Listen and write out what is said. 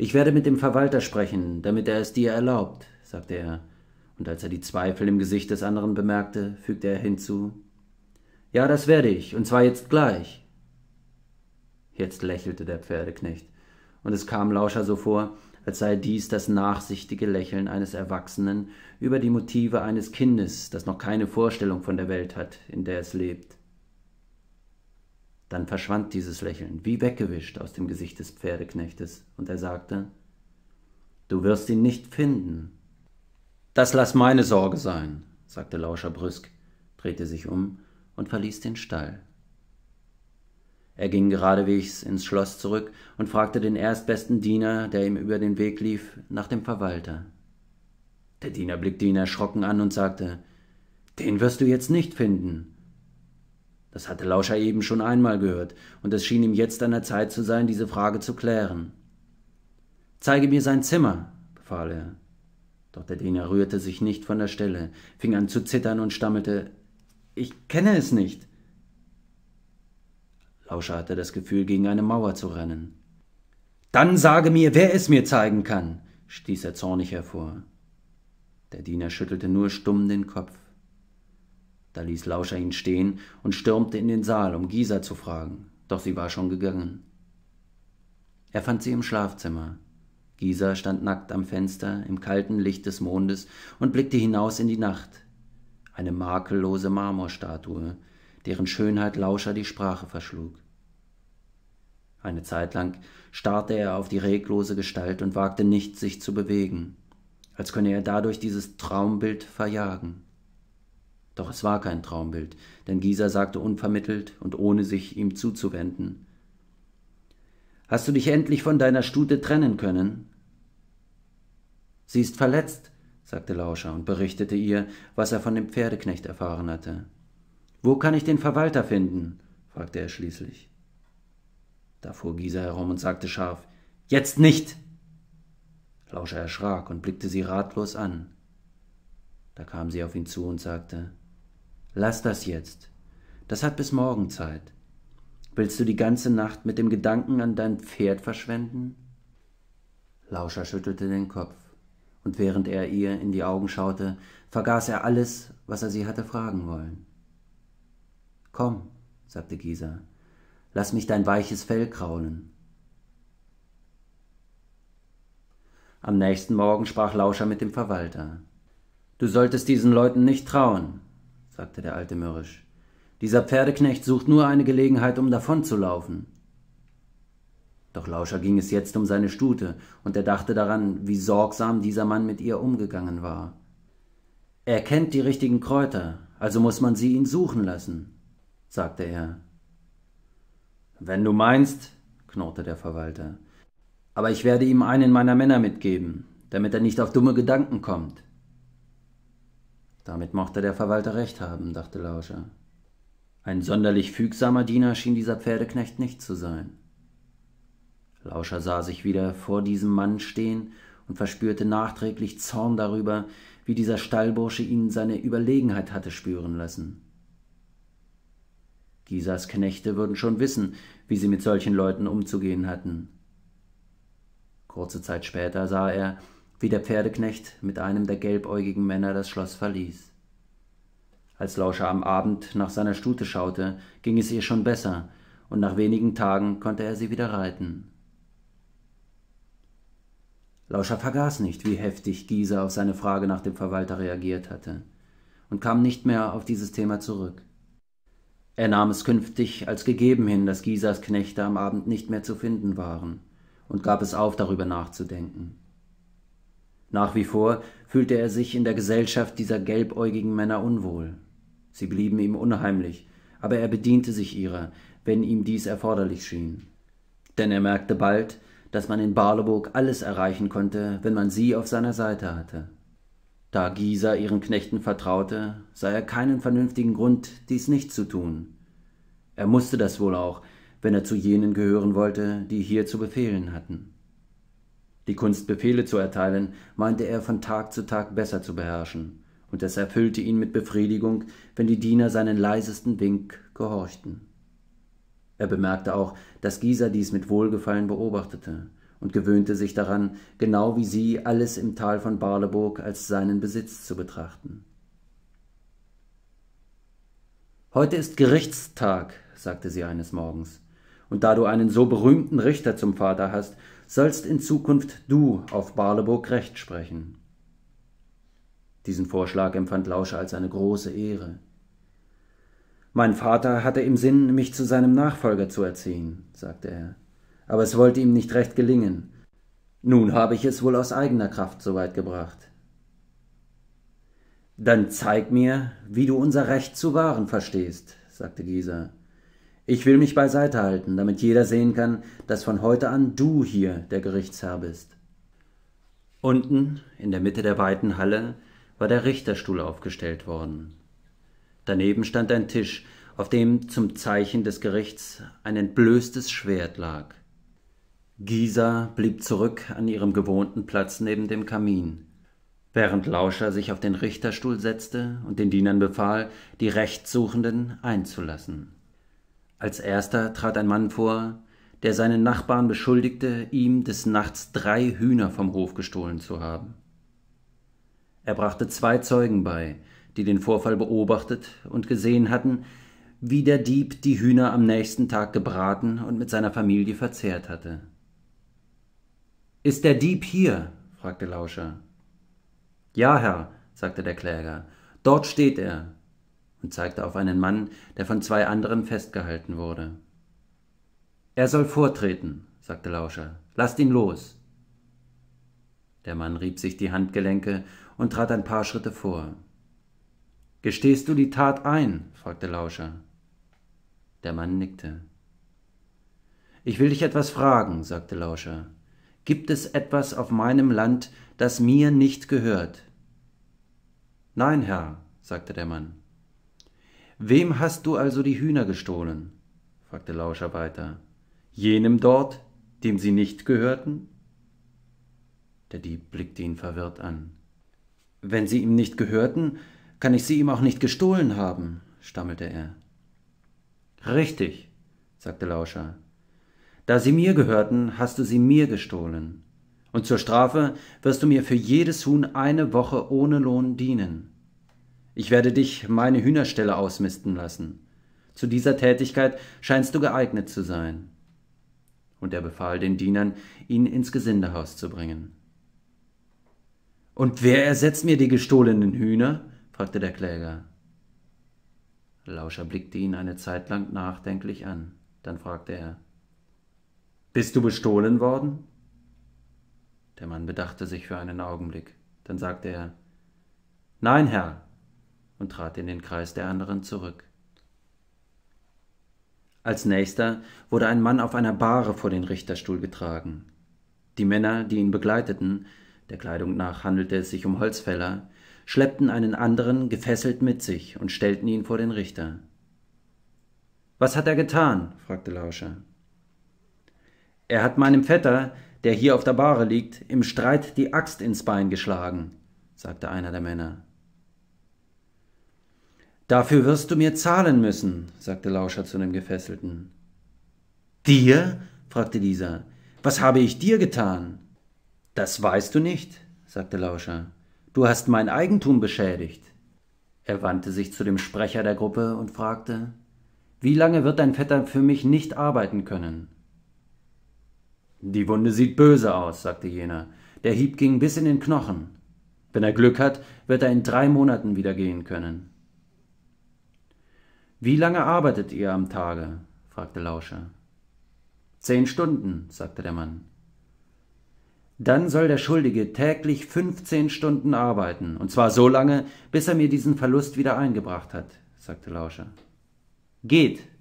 Ich werde mit dem Verwalter sprechen, damit er es dir erlaubt, sagte er, und als er die Zweifel im Gesicht des anderen bemerkte, fügte er hinzu Ja, das werde ich, und zwar jetzt gleich. Jetzt lächelte der Pferdeknecht, und es kam Lauscher so vor, als sei dies das nachsichtige Lächeln eines Erwachsenen über die Motive eines Kindes, das noch keine Vorstellung von der Welt hat, in der es lebt. Dann verschwand dieses Lächeln, wie weggewischt aus dem Gesicht des Pferdeknechtes, und er sagte Du wirst ihn nicht finden. Das lass meine Sorge sein, sagte Lauscher brüsk, drehte sich um und verließ den Stall. Er ging geradewegs ins Schloss zurück und fragte den erstbesten Diener, der ihm über den Weg lief, nach dem Verwalter. Der Diener blickte ihn erschrocken an und sagte Den wirst du jetzt nicht finden. Das hatte Lauscher eben schon einmal gehört, und es schien ihm jetzt an der Zeit zu sein, diese Frage zu klären. Zeige mir sein Zimmer, befahl er. Doch der Diener rührte sich nicht von der Stelle, fing an zu zittern und stammelte Ich kenne es nicht. Lauscher hatte das Gefühl, gegen eine Mauer zu rennen. Dann sage mir, wer es mir zeigen kann, stieß er zornig hervor. Der Diener schüttelte nur stumm den Kopf. Da ließ Lauscher ihn stehen und stürmte in den Saal, um Gisa zu fragen, doch sie war schon gegangen. Er fand sie im Schlafzimmer. Gisa stand nackt am Fenster im kalten Licht des Mondes und blickte hinaus in die Nacht. Eine makellose Marmorstatue, deren Schönheit Lauscher die Sprache verschlug. Eine Zeit lang starrte er auf die reglose Gestalt und wagte nicht, sich zu bewegen, als könne er dadurch dieses Traumbild verjagen. Doch es war kein Traumbild, denn Gisa sagte unvermittelt und ohne sich ihm zuzuwenden. Hast du dich endlich von deiner Stute trennen können? Sie ist verletzt, sagte Lauscher und berichtete ihr, was er von dem Pferdeknecht erfahren hatte. Wo kann ich den Verwalter finden? fragte er schließlich. Da fuhr Gisa herum und sagte scharf Jetzt nicht. Lauscher erschrak und blickte sie ratlos an. Da kam sie auf ihn zu und sagte Lass das jetzt. Das hat bis morgen Zeit. Willst du die ganze Nacht mit dem Gedanken an dein Pferd verschwenden? Lauscher schüttelte den Kopf, und während er ihr in die Augen schaute, vergaß er alles, was er sie hatte fragen wollen. Komm, sagte Gisa, lass mich dein weiches Fell kraulen. Am nächsten Morgen sprach Lauscher mit dem Verwalter. Du solltest diesen Leuten nicht trauen, sagte der Alte mürrisch. Dieser Pferdeknecht sucht nur eine Gelegenheit, um davonzulaufen. Doch Lauscher ging es jetzt um seine Stute, und er dachte daran, wie sorgsam dieser Mann mit ihr umgegangen war. Er kennt die richtigen Kräuter, also muss man sie ihn suchen lassen, sagte er. Wenn du meinst, knurrte der Verwalter. Aber ich werde ihm einen meiner Männer mitgeben, damit er nicht auf dumme Gedanken kommt. Damit mochte der Verwalter recht haben, dachte Lauscher. Ein sonderlich fügsamer Diener schien dieser Pferdeknecht nicht zu sein. Lauscher sah sich wieder vor diesem Mann stehen und verspürte nachträglich Zorn darüber, wie dieser Stallbursche ihn seine Überlegenheit hatte spüren lassen. Gisas Knechte würden schon wissen, wie sie mit solchen Leuten umzugehen hatten. Kurze Zeit später sah er, wie der Pferdeknecht mit einem der gelbäugigen Männer das Schloss verließ. Als Lauscher am Abend nach seiner Stute schaute, ging es ihr schon besser, und nach wenigen Tagen konnte er sie wieder reiten. Lauscher vergaß nicht, wie heftig Gieser auf seine Frage nach dem Verwalter reagiert hatte, und kam nicht mehr auf dieses Thema zurück. Er nahm es künftig als gegeben hin, dass Giesers Knechte am Abend nicht mehr zu finden waren, und gab es auf, darüber nachzudenken. Nach wie vor fühlte er sich in der Gesellschaft dieser gelbäugigen Männer unwohl. Sie blieben ihm unheimlich, aber er bediente sich ihrer, wenn ihm dies erforderlich schien. Denn er merkte bald, dass man in Barleburg alles erreichen konnte, wenn man sie auf seiner Seite hatte. Da Gieser ihren Knechten vertraute, sah er keinen vernünftigen Grund, dies nicht zu tun. Er musste das wohl auch, wenn er zu jenen gehören wollte, die hier zu befehlen hatten. Die Kunst, Befehle zu erteilen, meinte er von Tag zu Tag besser zu beherrschen, und es erfüllte ihn mit Befriedigung, wenn die Diener seinen leisesten Wink gehorchten. Er bemerkte auch, dass Gisa dies mit Wohlgefallen beobachtete und gewöhnte sich daran, genau wie sie alles im Tal von Barleburg als seinen Besitz zu betrachten. Heute ist Gerichtstag, sagte sie eines Morgens, und da du einen so berühmten Richter zum Vater hast, sollst in Zukunft du auf Barleburg Recht sprechen. Diesen Vorschlag empfand Lausche als eine große Ehre. Mein Vater hatte im Sinn, mich zu seinem Nachfolger zu erziehen, sagte er, aber es wollte ihm nicht recht gelingen. Nun habe ich es wohl aus eigener Kraft so weit gebracht. Dann zeig mir, wie du unser Recht zu wahren verstehst, sagte Gisa. Ich will mich beiseite halten, damit jeder sehen kann, dass von heute an du hier der Gerichtsherr bist. Unten, in der Mitte der weiten Halle, war der Richterstuhl aufgestellt worden. Daneben stand ein Tisch, auf dem zum Zeichen des Gerichts ein entblößtes Schwert lag. Gisa blieb zurück an ihrem gewohnten Platz neben dem Kamin, während Lauscher sich auf den Richterstuhl setzte und den Dienern befahl, die Rechtssuchenden einzulassen. Als erster trat ein Mann vor, der seinen Nachbarn beschuldigte, ihm des Nachts drei Hühner vom Hof gestohlen zu haben. Er brachte zwei Zeugen bei, die den Vorfall beobachtet und gesehen hatten, wie der Dieb die Hühner am nächsten Tag gebraten und mit seiner Familie verzehrt hatte. Ist der Dieb hier? fragte Lauscher. Ja, Herr, sagte der Kläger, dort steht er und zeigte auf einen Mann, der von zwei anderen festgehalten wurde. Er soll vortreten, sagte Lauscher. Lasst ihn los. Der Mann rieb sich die Handgelenke und trat ein paar Schritte vor. Gestehst du die Tat ein? fragte Lauscher. Der Mann nickte. Ich will dich etwas fragen, sagte Lauscher. Gibt es etwas auf meinem Land, das mir nicht gehört? Nein, Herr, sagte der Mann. Wem hast du also die Hühner gestohlen? fragte Lauscher weiter. Jenem dort, dem sie nicht gehörten? Der Dieb blickte ihn verwirrt an. Wenn sie ihm nicht gehörten, kann ich sie ihm auch nicht gestohlen haben, stammelte er. Richtig, sagte Lauscher. Da sie mir gehörten, hast du sie mir gestohlen. Und zur Strafe wirst du mir für jedes Huhn eine Woche ohne Lohn dienen. Ich werde dich meine Hühnerstelle ausmisten lassen. Zu dieser Tätigkeit scheinst du geeignet zu sein. Und er befahl den Dienern, ihn ins Gesindehaus zu bringen. Und wer ersetzt mir die gestohlenen Hühner? fragte der Kläger. Lauscher blickte ihn eine Zeit lang nachdenklich an. Dann fragte er: Bist du bestohlen worden? Der Mann bedachte sich für einen Augenblick. Dann sagte er: Nein, Herr, und trat in den Kreis der anderen zurück. Als nächster wurde ein Mann auf einer Bahre vor den Richterstuhl getragen. Die Männer, die ihn begleiteten, der Kleidung nach handelte es sich um Holzfäller, schleppten einen anderen gefesselt mit sich und stellten ihn vor den Richter. Was hat er getan? fragte Lauscher. Er hat meinem Vetter, der hier auf der Bahre liegt, im Streit die Axt ins Bein geschlagen, sagte einer der Männer. Dafür wirst du mir zahlen müssen, sagte Lauscher zu dem Gefesselten. Dir? fragte dieser. Was habe ich dir getan? Das weißt du nicht, sagte Lauscher. Du hast mein Eigentum beschädigt. Er wandte sich zu dem Sprecher der Gruppe und fragte Wie lange wird dein Vetter für mich nicht arbeiten können? Die Wunde sieht böse aus, sagte jener. Der Hieb ging bis in den Knochen. Wenn er Glück hat, wird er in drei Monaten wieder gehen können. Wie lange arbeitet ihr am Tage? fragte Lauscher. Zehn Stunden, sagte der Mann. Dann soll der Schuldige täglich fünfzehn Stunden arbeiten, und zwar so lange, bis er mir diesen Verlust wieder eingebracht hat, sagte Lauscher. Geht,